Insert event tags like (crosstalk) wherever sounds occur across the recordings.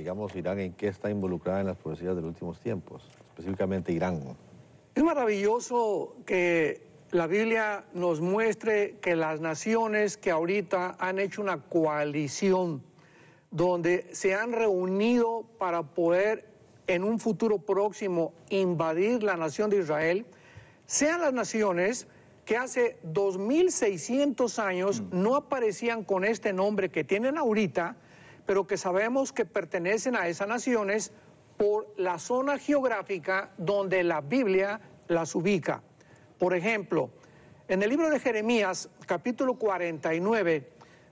Digamos, Irán, ¿en qué está involucrada en las profecías de los últimos tiempos? Específicamente Irán. Es maravilloso que la Biblia nos muestre que las naciones que ahorita han hecho una coalición donde se han reunido para poder en un futuro próximo invadir la nación de Israel, sean las naciones que hace 2.600 años mm. no aparecían con este nombre que tienen ahorita, pero que sabemos que pertenecen a esas naciones por la zona geográfica donde la Biblia las ubica. Por ejemplo, en el libro de Jeremías, capítulo 49,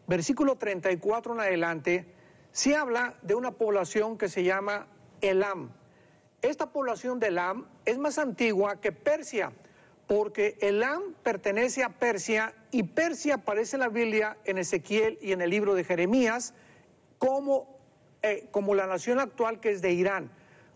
versículo 34 en adelante, se habla de una población que se llama Elam. Esta población de Elam es más antigua que Persia, porque Elam pertenece a Persia y Persia aparece en la Biblia en Ezequiel y en el libro de Jeremías, como, eh, como la nación actual que es de Irán.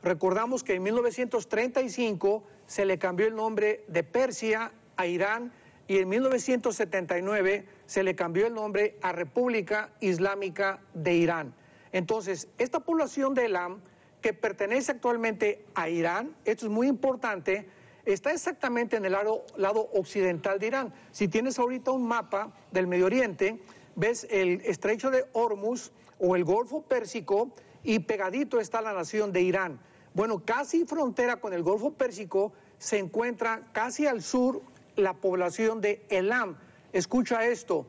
Recordamos que en 1935 se le cambió el nombre de Persia a Irán y en 1979 se le cambió el nombre a República Islámica de Irán. Entonces, esta población de Elam, que pertenece actualmente a Irán, esto es muy importante, está exactamente en el lado, lado, occidental de Irán. Si tienes ahorita un mapa del Medio Oriente, ves el estrecho de Hormuz o el Golfo Pérsico y pegadito está la nación de Irán. Bueno, casi frontera con el Golfo Pérsico se encuentra casi al sur la población de Elam. Escucha esto.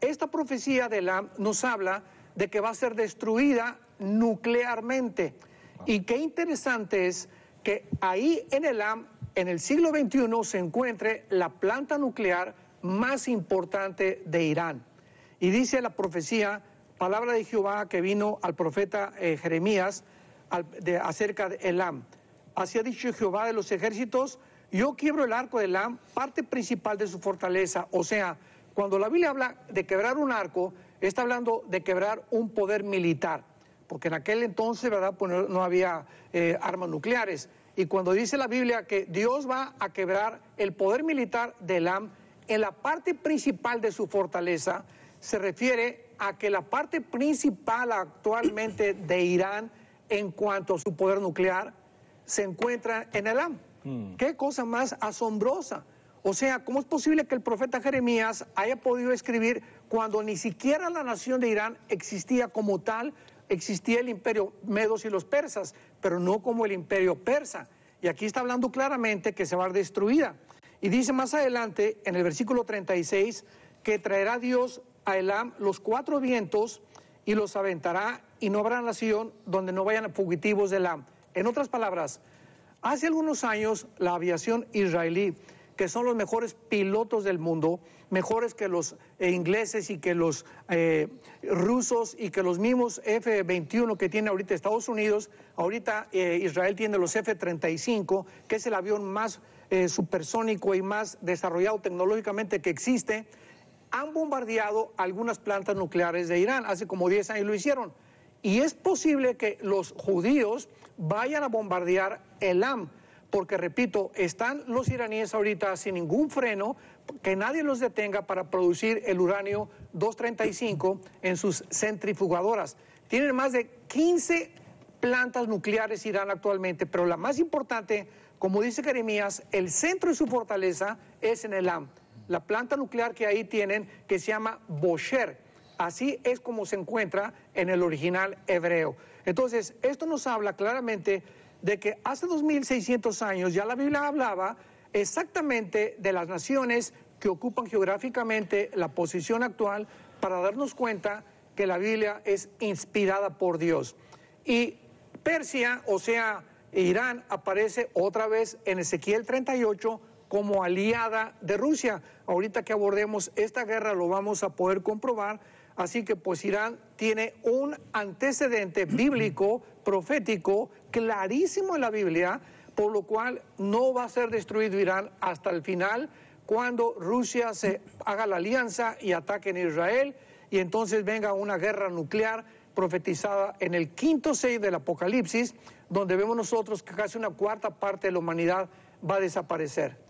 Esta profecía de Elam nos habla de que va a ser destruida nuclearmente. Ah. Y qué interesante es que ahí en Elam, en el siglo XXI, se encuentre la planta nuclear más importante de Irán. Y dice la profecía palabra de Jehová que vino al profeta eh, Jeremías de, acerca de Elam. Así ha dicho Jehová de los ejércitos, yo quiebro el arco de Elam, parte principal de su fortaleza. O sea, cuando la Biblia habla de quebrar un arco, está hablando de quebrar un poder militar, porque en aquel entonces, ¿verdad?, pues no, había eh, armas nucleares. Y cuando dice la Biblia que Dios va a quebrar el poder militar de Elam en la parte principal de su fortaleza, se refiere a que la parte principal actualmente de Irán en cuanto a su poder nuclear se encuentra en el hmm. Qué cosa más asombrosa. O sea, ¿cómo es posible que el profeta Jeremías haya podido escribir cuando ni siquiera la nación de Irán existía como tal? Existía el imperio medos y los persas, pero no como el imperio persa. Y aquí está hablando claramente que se va a destruida. Y dice más adelante, en el versículo 36, que traerá Dios a Elam los cuatro vientos y los aventará y no habrá nación donde no vayan fugitivos de Elam. En otras palabras, hace algunos años la aviación israelí, que son los mejores pilotos del mundo, mejores que los eh, ingleses y que los eh, rusos y que los mismos F-21 que tiene ahorita Estados Unidos, ahorita eh, Israel tiene los F-35, que es el avión más supersónico y más desarrollado tecnológicamente que existe, han bombardeado algunas plantas nucleares de Irán. Hace como 10 años lo hicieron. Y es posible que los judíos vayan a bombardear el AM. porque repito, están los iraníes ahorita sin ningún freno, que nadie los detenga para producir el uranio 235 en sus centrifugadoras. Tienen más de 15 plantas nucleares Irán actualmente, pero la más importante, como dice Jeremías, el centro de su fortaleza es en el AM la planta nuclear que ahí tienen, que se llama Bosher. Así es como se encuentra en el original hebreo. Entonces, esto nos habla claramente de que hace 2600 años ya la Biblia hablaba exactamente de las naciones que ocupan geográficamente la posición actual para darnos cuenta que la Biblia es inspirada por Dios. Y Persia, o sea, Irán, aparece otra vez en Ezequiel 38 como aliada de Rusia. Ahorita que abordemos esta guerra lo vamos a poder comprobar. Así que pues Irán tiene un antecedente (clears throat) bíblico, profético, clarísimo en la Biblia, por lo cual no va a ser destruido Irán hasta el final, cuando Rusia se haga la alianza y ataque en Israel y entonces venga una guerra nuclear profetizada en el quinto 6 del Apocalipsis, donde vemos nosotros que casi una cuarta parte de la humanidad va a desaparecer.